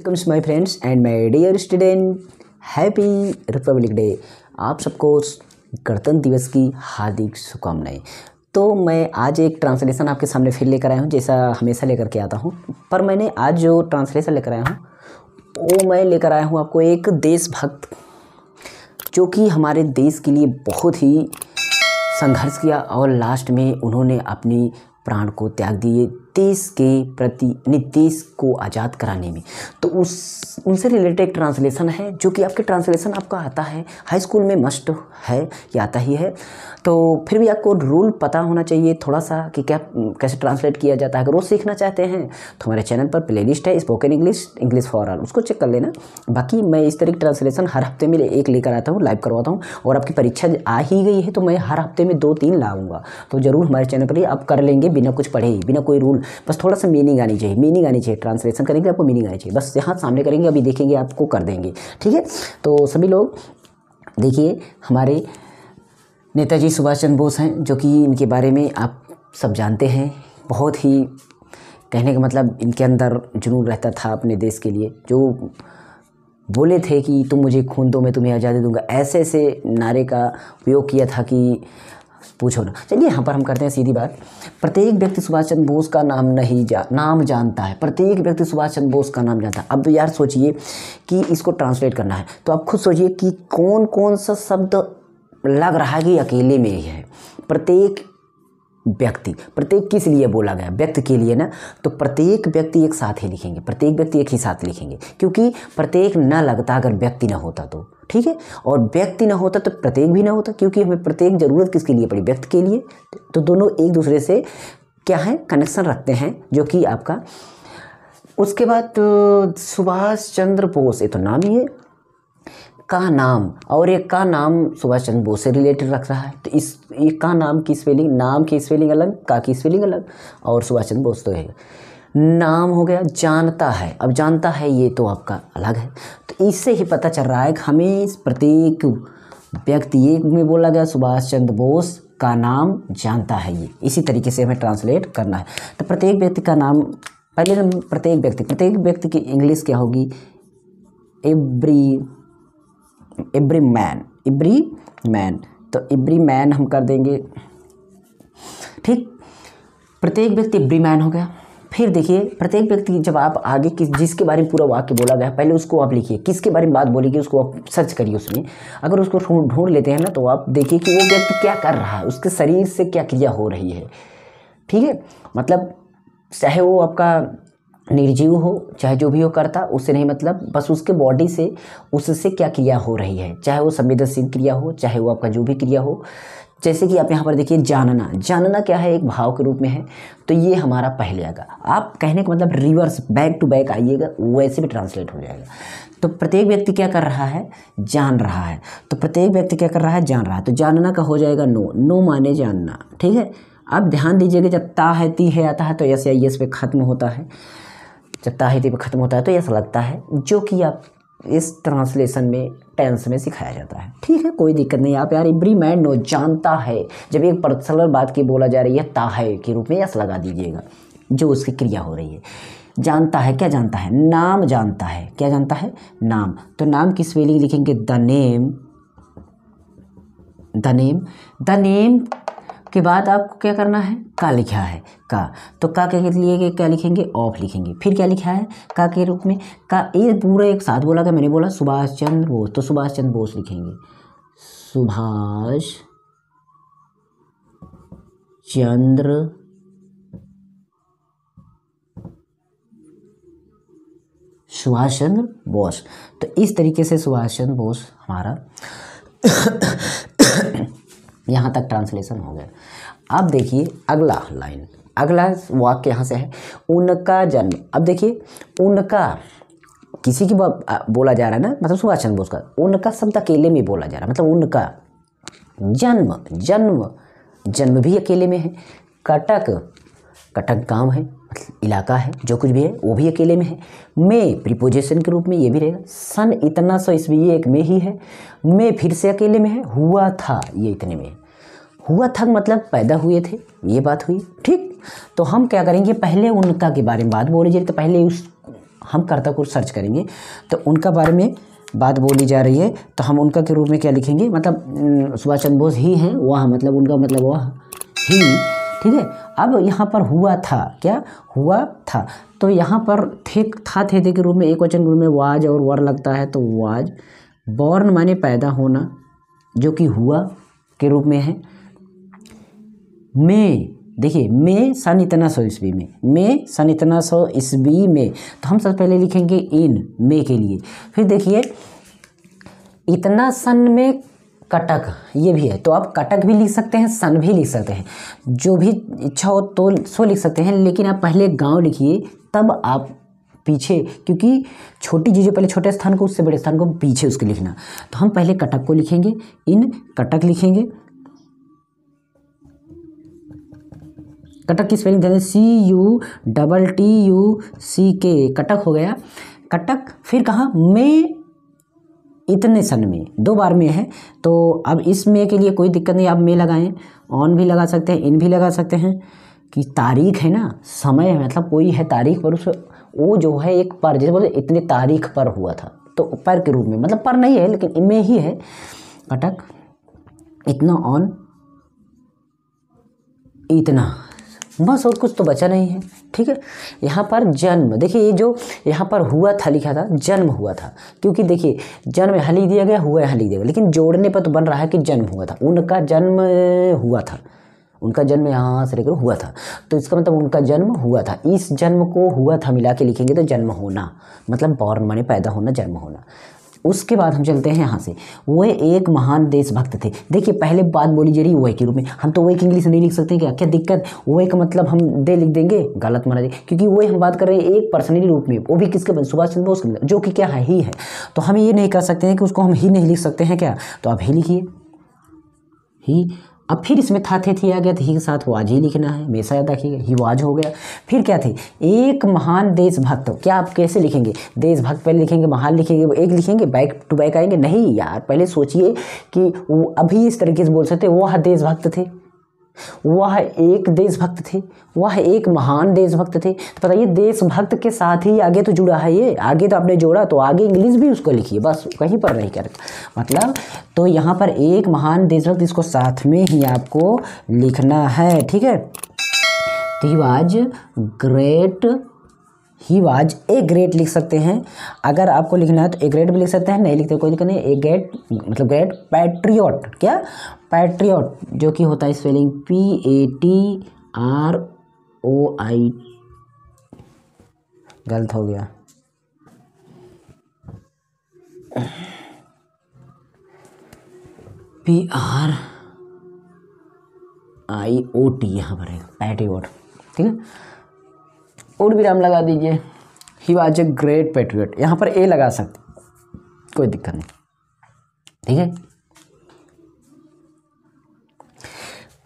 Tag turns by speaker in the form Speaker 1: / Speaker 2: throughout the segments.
Speaker 1: welcomes my friends and my dear student happy republic day आप सबको गणतंत्र दिवस की हार्दिक शुभकामनाएं तो मैं आज एक ट्रांसलेशन आपके सामने फिर लेकर आया हूँ जैसा हमेशा लेकर के आता हूँ पर मैंने आज जो ट्रांसलेशन लेकर आया हूँ वो मैं लेकर आया हूँ आपको एक देशभक्त जो कि हमारे देश के लिए बहुत ही संघर्ष किया और लास्ट में उन्होंने अपनी प्राण को त्याग दिए देश के प्रति यानी देश को आज़ाद कराने में तो उस उनसे रिलेटेड ट्रांसलेशन है जो कि आपके ट्रांसलेशन आपका आता है हाई स्कूल में मस्ट है या आता ही है तो फिर भी आपको रूल पता होना चाहिए थोड़ा सा कि क्या कैसे ट्रांसलेट किया जाता है अगर वो सीखना चाहते हैं तो हमारे चैनल पर प्ले लिस्ट है spoken English English for all उसको चेक कर लेना बाकी मैं इस तरह की ट्रांसलेशन हर हफ्ते में एक लेकर आता हूँ लाइव करवाता हूँ और आपकी परीक्षा आ ही गई है तो मैं हर हफ्ते में दो तीन लाऊँगा तो ज़रूर हमारे चैनल पर ही आप कर लेंगे बिना कुछ पढ़े ही बिना कोई रूल बस थोड़ा सा मीनिंग आनी चाहिए मीनिंग आनी चाहिए ट्रांसलेशन करेंगे आपको मीनिंग आनी चाहिए बस यहाँ सामने करेंगे अभी देखेंगे आपको कर देंगे ठीक है तो सभी लोग देखिए हमारे नेताजी सुभाष चंद्र बोस हैं जो कि इनके बारे में आप सब जानते हैं बहुत ही कहने का मतलब इनके अंदर जुनून रहता था अपने देश के लिए जो बोले थे कि तुम मुझे खून दो मैं तुम्हें आज़ादी दूंगा ऐसे ऐसे नारे का उपयोग किया था कि पूछो ना चलिए यहाँ पर हम करते हैं सीधी बात प्रत्येक व्यक्ति सुभाष चंद्र बोस का नाम नहीं जा नाम जानता है प्रत्येक व्यक्ति सुभाष चंद्र बोस का नाम जानता है अब यार सोचिए कि इसको ट्रांसलेट करना है तो आप खुद सोचिए कि कौन कौन सा शब्द लग रहा है कि अकेले में ही है प्रत्येक व्यक्ति प्रत्येक किस लिए बोला गया व्यक्ति के लिए ना तो प्रत्येक व्यक्ति एक साथ ही लिखेंगे प्रत्येक व्यक्ति एक ही साथ लिखेंगे क्योंकि प्रत्येक न लगता अगर व्यक्ति ना होता तो ठीक है और व्यक्ति ना होता तो प्रत्येक भी ना होता क्योंकि हमें प्रत्येक ज़रूरत किसके लिए पड़ी व्यक्ति के लिए तो दोनों एक दूसरे से क्या है कनेक्शन रखते हैं जो कि आपका उसके बाद तो सुभाष चंद्र बोस ये तो नाम ही है का नाम और एक का नाम सुभाष चंद्र बोस से रिलेटेड रख रहा है तो इस ये का नाम की स्पेलिंग नाम की स्पेलिंग अलग का की स्पेलिंग अलग और सुभाष चंद्र बोस तो है नाम हो गया जानता है अब जानता है ये तो आपका अलग है तो इससे ही पता चल रहा है कि हमें प्रत्येक व्यक्ति ये में बोला गया सुभाष चंद्र बोस का नाम जानता है ये इसी तरीके से हमें ट्रांसलेट करना है तो प्रत्येक व्यक्ति का नाम पहले नंबर प्रत्येक व्यक्ति प्रत्येक व्यक्ति की इंग्लिश क्या होगी every every man every man तो एवरी मैन हम कर देंगे ठीक प्रत्येक व्यक्ति एवरी मैन हो गया फिर देखिए प्रत्येक व्यक्ति जब आप आगे किस जिसके बारे में पूरा वाक्य बोला गया पहले उसको आप लिखिए किसके बारे में बात बोलेगी उसको आप सर्च करिए उसमें अगर उसको ढूंढ लेते हैं ना तो आप देखिए कि वो व्यक्ति क्या कर रहा है उसके शरीर से क्या क्रिया हो रही है ठीक है मतलब चाहे वो आपका निर्जीव हो चाहे जो भी हो करता उससे नहीं मतलब बस उसके बॉडी से उससे क्या क्रिया हो रही है चाहे वो संवेदनशील क्रिया हो चाहे वो आपका जो भी क्रिया हो जैसे कि आप यहाँ पर देखिए जानना जानना क्या है एक भाव के रूप में है तो ये हमारा पहले आएगा आप कहने का मतलब रिवर्स बैक टू बैक आइएगा वैसे भी ट्रांसलेट हो जाएगा तो प्रत्येक व्यक्ति क्या कर रहा है जान रहा है तो प्रत्येक व्यक्ति क्या कर रहा है जान रहा है तो जानना का हो जाएगा नो नो माने जानना ठीक है अब ध्यान दीजिएगा जब ता है ती है आता है तो यस या यस पे ख़त्म होता है जब ताहिती पे ख़त्म होता है तो यस लगता है जो कि आप इस ट्रांसलेशन में टेंस में सिखाया जाता है ठीक है कोई दिक्कत नहीं आप यार एवरी मैन नो जानता है जब एक पर्सनल बात की बोला जा रही है ता है के रूप में यस लगा दीजिएगा जो उसकी क्रिया हो रही है जानता है क्या जानता है नाम जानता है क्या जानता है नाम तो नाम की स्पेलिंग लिखेंगे the name the name the name के बाद आपको क्या करना है का लिखा है का तो का के लिए क्या लिखेंगे ऑफ लिखेंगे फिर क्या लिखा है का के रूप में का ये पूरा एक साथ बोला था मैंने बोला सुभाष चंद्र बोस तो सुभाष चंद्र बोस लिखेंगे सुभाष चंद्र सुभाष चंद्र बोस तो इस तरीके से सुभाष चंद्र बोस हमारा यहाँ तक ट्रांसलेशन हो गया अब देखिए अगला लाइन अगला वाक्य यहाँ से है उनका जन्म अब देखिए उनका किसी की बोला जा रहा है ना मतलब सुभाष चंद्र बोस का उनका शब्द अकेले में बोला जा रहा है मतलब उनका जन्म जन्म जन्म भी अकेले में है कटक कटक गांव है इलाका है जो कुछ भी है वो भी अकेले में है मैं प्रीपोजिशन के रूप में ये भी रहेगा सन इतना सौ ईस्वी ये एक में ही है मैं फिर से अकेले में है हुआ था ये इतने में हुआ था मतलब पैदा हुए थे ये बात हुई ठीक तो हम क्या करेंगे पहले उनका के बारे में बात बोली जा रही तो पहले उस हम कर्ता को सर्च करेंगे तो उनका बारे में बात बोली जा रही है तो हम उनका के रूप में क्या लिखेंगे मतलब सुभाष चंद्र बोस ही हैं वह मतलब उनका मतलब वह ही ठीक है अब यहाँ पर हुआ था क्या हुआ था तो यहाँ पर थे था थे थे के रूप में एक वचन रूप में वाज और वर लगता है तो वाज बॉर्न माने पैदा होना जो कि हुआ के रूप में है मे देखिए मे सन इतना सौ ईस्वी में मे सन इतना सौ ईस्वी में तो हम सबसे पहले लिखेंगे इन मे के लिए फिर देखिए इतना सन में कटक ये भी है तो आप कटक भी लिख सकते हैं सन भी लिख सकते हैं जो भी इच्छा हो तो सो लिख सकते हैं लेकिन आप पहले गांव लिखिए तब आप पीछे क्योंकि छोटी चीज़ें पहले छोटे स्थान को उससे बड़े स्थान को पीछे उसके लिखना तो हम पहले कटक को लिखेंगे इन कटक लिखेंगे कटक की स्पेलिंग हैं C U double T U C K Cuttack हो गया कटक फिर कहा मैं इतने सन में दो बार में है तो अब इस मे के लिए कोई दिक्कत नहीं आप मे लगाएं ऑन भी लगा सकते हैं इन भी लगा सकते हैं कि तारीख है ना समय है मतलब कोई है तारीख पर उस वो जो है एक पर जैसे बोले इतने तारीख पर हुआ था तो पर के रूप में मतलब पर नहीं है लेकिन इनमें ही है कटक इतना ऑन इतना बस और कुछ तो बचा नहीं है ठीक है यहाँ पर जन्म देखिए ये जो यहाँ पर हुआ था लिखा था जन्म हुआ था क्योंकि देखिए जन्म यहाँ लिख दिया गया हुआ यहाँ लिख दिया गया लेकिन जोड़ने पर तो बन रहा है कि जन्म हुआ था उनका जन्म हुआ था उनका जन्म यहाँ से लेकर हुआ था तो इसका मतलब उनका जन्म हुआ था इस जन्म को हुआ था मिला के लिखेंगे तो जन्म होना मतलब बॉर्न माने पैदा होना जन्म होना उसके बाद हम चलते हैं यहाँ से वह एक महान देशभक्त थे देखिए पहले बात बोली जा रही वह के रूप में हम तो एक इंग्लिश नहीं लिख सकते क्या क्या दिक्कत वह का मतलब हम दे लिख देंगे गलत माना जाए क्योंकि वह हम बात कर रहे हैं एक पर्सनली रूप में वो भी किसके बन सुभाष चंद्र बोस के जो कि क्या है ही है तो हम ये नहीं कर सकते हैं कि उसको हम ही नहीं लिख सकते हैं क्या तो आप ही लिखिए ही अब फिर इसमें था थे थी आ गया तो ही के साथ वाज ही लिखना है हमेशा याद रखिएगा ही वाज हो गया फिर क्या थे एक महान देशभक्त क्या आप कैसे लिखेंगे देशभक्त पहले लिखेंगे महान लिखेंगे एक लिखेंगे बैक टू बैक आएंगे नहीं यार पहले सोचिए कि वो अभी इस तरीके से बोल सकते वो हाँ देशभक्त थे वह एक देशभक्त थे वह एक महान देशभक्त थे तो बताइए देशभक्त के साथ ही आगे तो जुड़ा है ये आगे तो आपने जोड़ा तो आगे इंग्लिश भी उसको लिखिए बस कहीं पर नहीं कर मतलब तो यहाँ पर एक महान देशभक्त इसको साथ में ही आपको लिखना है ठीक है he was great he was a great लिख सकते हैं अगर आपको लिखना है तो ए ग्रेट भी लिख सकते हैं नहीं लिखते कोई दिक्कत नहीं ए ग्रेट मतलब ग्रेट पैट्रियट क्या पैट्रियट जो कि होता है spelling P A T R O I गलत हो गया P R I O T यहाँ पर है पैट्रियट ठीक है और विराम लगा दीजिए he was a great patriot यहाँ पर ए लगा सकते कोई दिक्कत नहीं ठीक है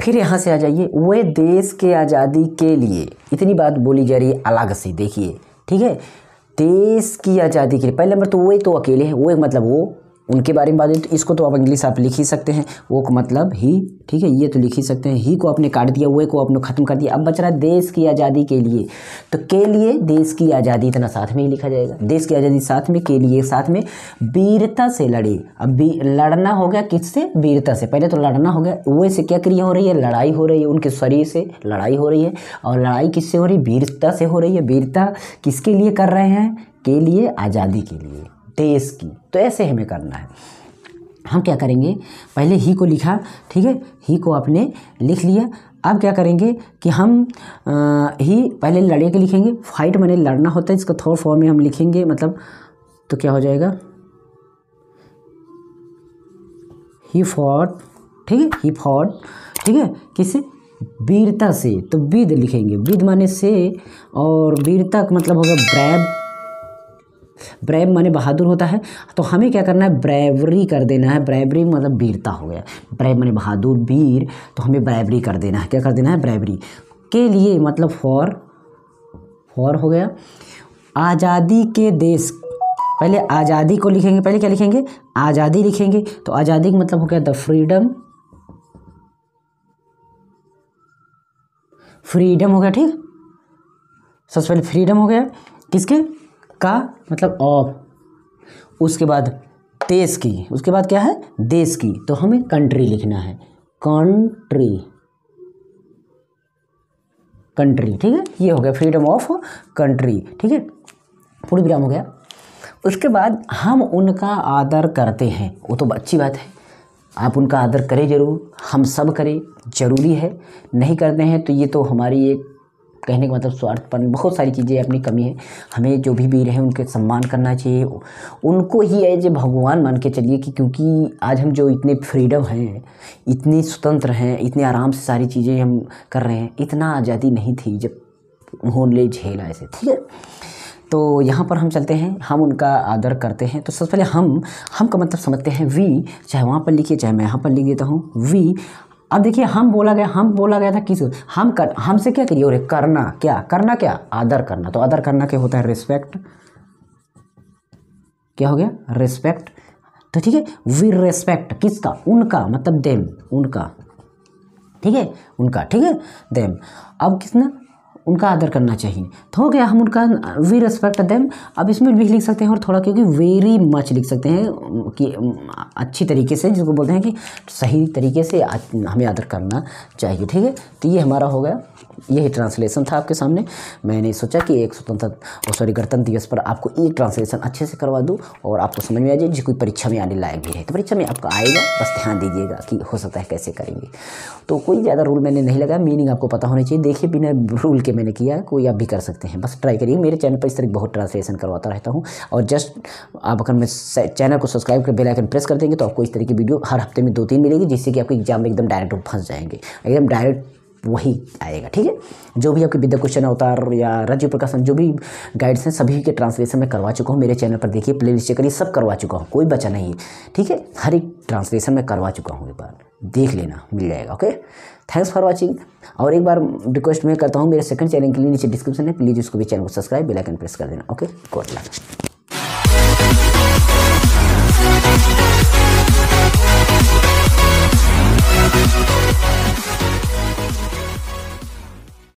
Speaker 1: फिर यहाँ से आ जाइए वे देश के आज़ादी के लिए इतनी बात बोली जा रही है अलग से देखिए ठीक है देश की आज़ादी के लिए पहले नंबर तो वे तो अकेले हैं वो मतलब वो उनके बारे में बात तो इसको तो आप इंग्लिश आप लिख ही सकते हैं वो मतलब ही ठीक है ये तो लिख ही सकते हैं ही को आपने काट दिया वे को आपने ख़त्म कर दिया अब बच रहा है देश की आज़ादी के लिए तो के लिए देश की आज़ादी इतना साथ में ही लिखा जाएगा देश की आज़ादी साथ में के लिए साथ में वीरता से लड़े अब लड़ना हो गया किससे वीरता से पहले तो लड़ना हो गया वे से क्या क्रिया हो रही है लड़ाई हो रही है उनके शरीर से लड़ाई हो रही है और लड़ाई किससे हो रही है वीरता से हो रही है वीरता किसके लिए कर रहे हैं के लिए आज़ादी के लिए देश की तो ऐसे हमें करना है हम क्या करेंगे पहले ही को लिखा ठीक है ही को आपने लिख लिया अब क्या करेंगे कि हम आ, ही पहले लड़े के लिखेंगे फाइट मैंने लड़ना होता है इसका थर्ड फॉर्म में हम लिखेंगे मतलब तो क्या हो जाएगा ही फॉट ठीक है ही फॉट ठीक है किस वीरता से तो विद लिखेंगे विद माने से और वीरता का मतलब होगा ब्रैब ब्रैब माने बहादुर होता है तो हमें क्या करना है ब्रैवरी कर देना है ब्रैवरी मतलब वीरता हो गया ब्रैब माने बहादुर वीर तो हमें ब्रैवरी कर देना है क्या कर देना है ब्रैवरी के लिए मतलब फॉर फॉर हो गया आज़ादी के देश पहले आज़ादी को लिखेंगे पहले क्या लिखेंगे आज़ादी लिखेंगे तो आज़ादी का मतलब हो गया द फ्रीडम फ्रीडम हो गया ठीक सबसे पहले फ्रीडम हो गया किसके का मतलब ऑफ उसके बाद देश की उसके बाद क्या है देश की तो हमें कंट्री लिखना है कंट्री कंट्री ठीक है ये हो गया फ्रीडम ऑफ कंट्री ठीक है पूरी विराम हो गया उसके बाद हम उनका आदर करते हैं वो तो अच्छी बात है आप उनका आदर करें जरूर हम सब करें ज़रूरी है नहीं करते हैं तो ये तो हमारी एक कहने का मतलब स्वार्थपन बहुत सारी चीज़ें अपनी कमी है हमें जो भी वीर हैं उनके सम्मान करना चाहिए उनको ही एज ए भगवान मान के चलिए कि क्योंकि आज हम जो इतने फ्रीडम हैं इतने स्वतंत्र हैं इतने आराम से सारी चीज़ें हम कर रहे हैं इतना आज़ादी नहीं थी जब उन्होंने झेला ऐसे ठीक है तो यहाँ पर हम चलते हैं हम उनका आदर करते हैं तो सबसे पहले हम हम का मतलब समझते हैं वी चाहे वहाँ पर लिखिए चाहे मैं यहाँ पर लिख देता हूँ वी अब देखिए हम बोला गया हम बोला गया था किस हम कर हमसे क्या करिए और करना क्या करना क्या आदर करना तो आदर करना क्या होता है रिस्पेक्ट क्या हो गया रिस्पेक्ट तो ठीक है वी रेस्पेक्ट किसका उनका मतलब देम उनका ठीक है उनका ठीक है देम अब किसने उनका आदर करना चाहिए तो हो गया हम उनका वी रेस्पेक्ट देम अब इसमें भी लिख सकते हैं और थोड़ा क्योंकि वेरी मच लिख सकते हैं कि अच्छी तरीके से जिसको बोलते हैं कि सही तरीके से हमें आदर करना चाहिए ठीक है तो ये हमारा हो गया यही ट्रांसलेशन था आपके सामने मैंने सोचा कि एक स्वतंत्र सॉरी गणतंत्र दिवस पर आपको एक ट्रांसलेशन अच्छे से करवा दूँ और आपको समझ में आ जाए जो कोई परीक्षा में आने लायक भी है तो परीक्षा में आपका आएगा बस ध्यान दीजिएगा कि हो सकता है कैसे करेंगे तो कोई ज़्यादा रूल मैंने नहीं लगाया मीनिंग आपको पता होना चाहिए देखिए बिना रूल के मैंने किया कोई आप भी कर सकते हैं बस ट्राई करिए मेरे चैनल पर इस तरह बहुत ट्रांसलेशन करवाता रहता हूँ और जस्ट आप अगर मैं चैनल को सब्सक्राइब कर बेलाइकन प्रेस कर देंगे तो आपको इस तरह की वीडियो हर हफ्ते में दो तीन मिलेगी जिससे कि आपके एग्जाम में एकदम डायरेक्ट फंस जाएंगे एकदम डायरेक्ट वही आएगा ठीक है जो भी आपके विद्या क्वेश्चन अवतार या राज्य प्रकाशन जो भी गाइड्स हैं सभी के ट्रांसलेशन मैं करवा चुका हूँ मेरे चैनल पर देखिए प्ले लिस्ट करिए सब करवा चुका हूँ कोई बचा नहीं है ठीक है हर एक ट्रांसलेशन मैं करवा चुका हूँ एक बार देख लेना मिल जाएगा ओके थैंक्स फॉर वॉचिंग और एक बार रिक्वेस्ट मैं करता हूँ मेरे सेकंड चैनल के लिए नीचे डिस्क्रिप्शन है प्लीज़ उसको भी चैनल को सब्सक्राइब बेल आइकन प्रेस कर देना ओके गुड लक